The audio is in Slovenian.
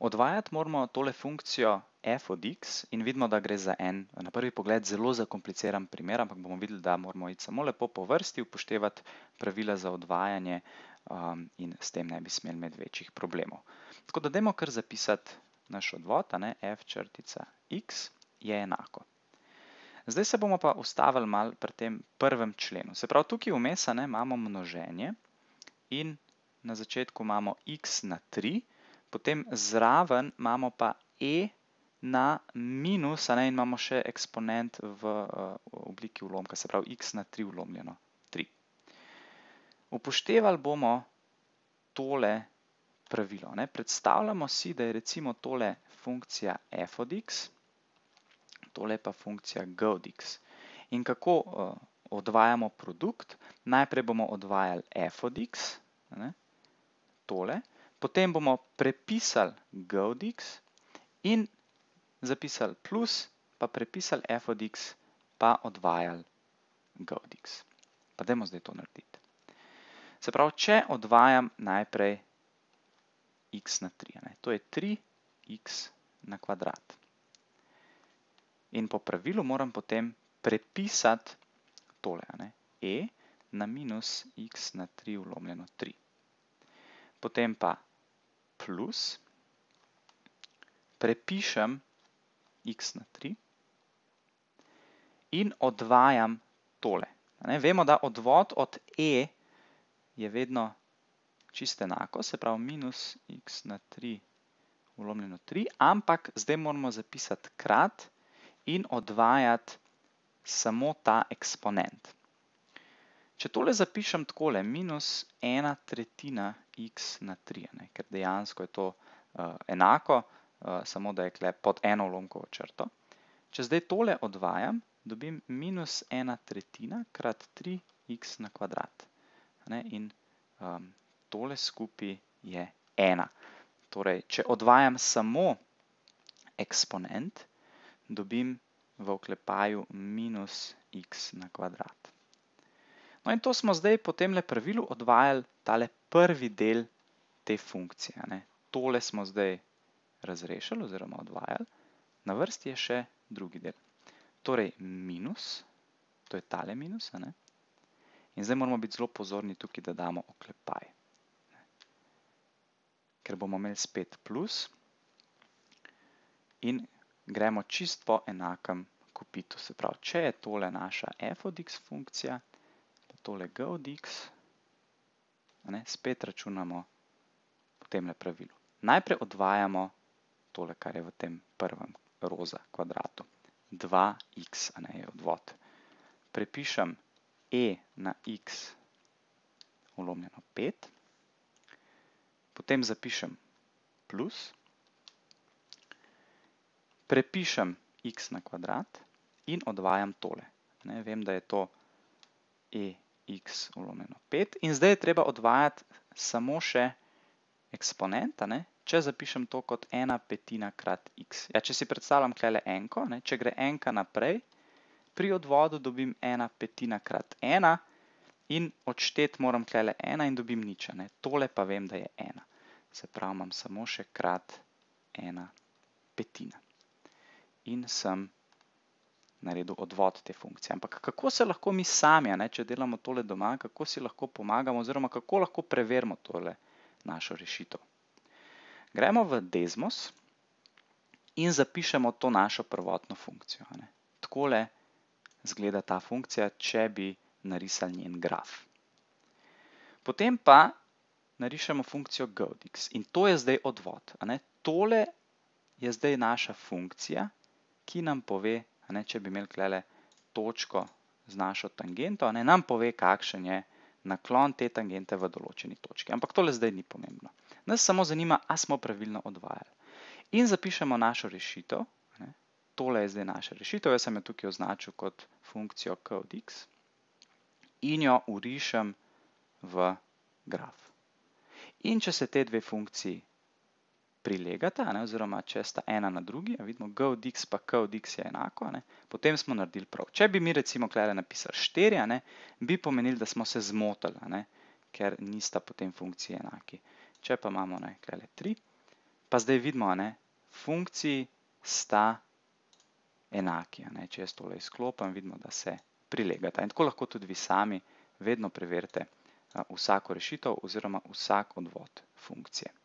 Odvajati moramo tole funkcijo f od x in vidimo, da gre za n. Na prvi pogled zelo zakompliciran primer, ampak bomo videli, da moramo iti samo lepo po vrsti, upoštevati pravila za odvajanje um, in s tem ne bi smel med večjih problemov. Tako da dajmo kar zapisati naš odvod, f črtica x je enako. Zdaj se bomo pa ustavili malo pri tem prvem členu. Se pravi, tukaj vmesa imamo množenje in na začetku imamo x na 3, Potem zraven imamo pa e na minus, a ne, in imamo še eksponent v eh, obliki ulomka, se pravi x na 3 ulomljeno, 3. Upoštevali bomo tole pravilo. Predstavljamo si, da je recimo tole funkcija f od x, tole pa funkcija g od x. In kako eh, odvajamo produkt? Najprej bomo odvajali f od x, tole, tole potem bomo prepisali g od x in zapisali plus, pa prepisali f od x, pa odvajali g od x. Pa dajmo zdaj to narediti. Se pravi, če odvajam najprej x na 3, to je 3x na kvadrat. In po pravilu moram potem prepisati tole, e na minus x na 3 vlomljeno 3. Potem pa 3 plus, prepišem x na 3 in odvajam tole. Vemo, da odvod od e je vedno čisto enako, se pravi minus x na 3 vlomljeno 3, ampak zdaj moramo zapisati krat in odvajati samo ta eksponent. Če tole zapišem takole, minus ena tretjina x na 3, ker dejansko je to eh, enako, eh, samo da je kle pod eno lomkovo črto. Če zdaj tole odvajam, dobim minus ena tretjina krat 3x na kvadrat. In ehm, tole skupaj je ena. Torej, če odvajam samo eksponent, dobim v oklepaju minus x na kvadrat. No in to smo zdaj po tem le pravilu odvajali, tale prvi del te funkcije. Ne. Tole smo zdaj razrešili oziroma odvajali. Na vrsti je še drugi del. Torej minus, to je tale minus. Ne. In zdaj moramo biti zelo pozorni tukaj, da damo oklepaj. Ne. Ker bomo imeli spet plus. In gremo čist po enakem kopitu. Se pravi, če je tole naša f od x funkcija, tole g od x, spet računamo v temle pravilu. Najprej odvajamo tole, kar je v tem prvem roza kvadratu. 2x je odvod. Prepišem e na x ulomljeno 5, potem zapišem plus, prepišem x na kvadrat in odvajam tole. Vem, da je to e x vlomeno 5. In zdaj je treba odvajati samo še eksponenta, če zapišem to kot 1 petina krat x. Ja, če si predstavljam kljele enko, če gre enka naprej, pri odvodu dobim 1 petina krat 1 in odštet moram kljele 1 in dobim niča. Tole pa vem, da je 1. Se pravi, imam samo še krat 1 petina. In sem vlomeno naredil odvod te funkcije. Ampak kako se lahko mi sami, ne, če delamo tole doma, kako si lahko pomagamo, oziroma kako lahko preverimo tole našo rešitev. Gremo v Desmos in zapišemo to našo prvotno funkcijo. Ne. Takole zgleda ta funkcija, če bi narisali njen graf. Potem pa narišemo funkcijo goldx in to je zdaj odvod. A ne. Tole je zdaj naša funkcija, ki nam pove, ne, če bi imeli klele točko z našo tangento, ne, nam pove, kakšen je naklon te tangente v določeni točki. Ampak tole zdaj ni pomembno. Nas samo zanima, a smo pravilno odvajali. In zapišemo našo rešitev. Ne, tole je zdaj naša rešitev. Jaz sem jo tukaj označil kot funkcijo k od x. In jo urišem v graf. In če se te dve funkciji prilegata, ne, oziroma če sta ena na drugi, vidimo g od x pa k od x je enako, ne, potem smo naredili prav. Če bi mi recimo klare napisali 4, ne, bi pomenili, da smo se zmotili, ne, ker nista potem funkcije enaki. Če pa imamo ne, klare 3, pa zdaj vidimo, ne, funkciji sta enaki. Ne, če jaz tole izklopam, vidimo, da se prilegata. In tako lahko tudi vi sami vedno preverite vsako rešitev oziroma vsak odvod funkcije.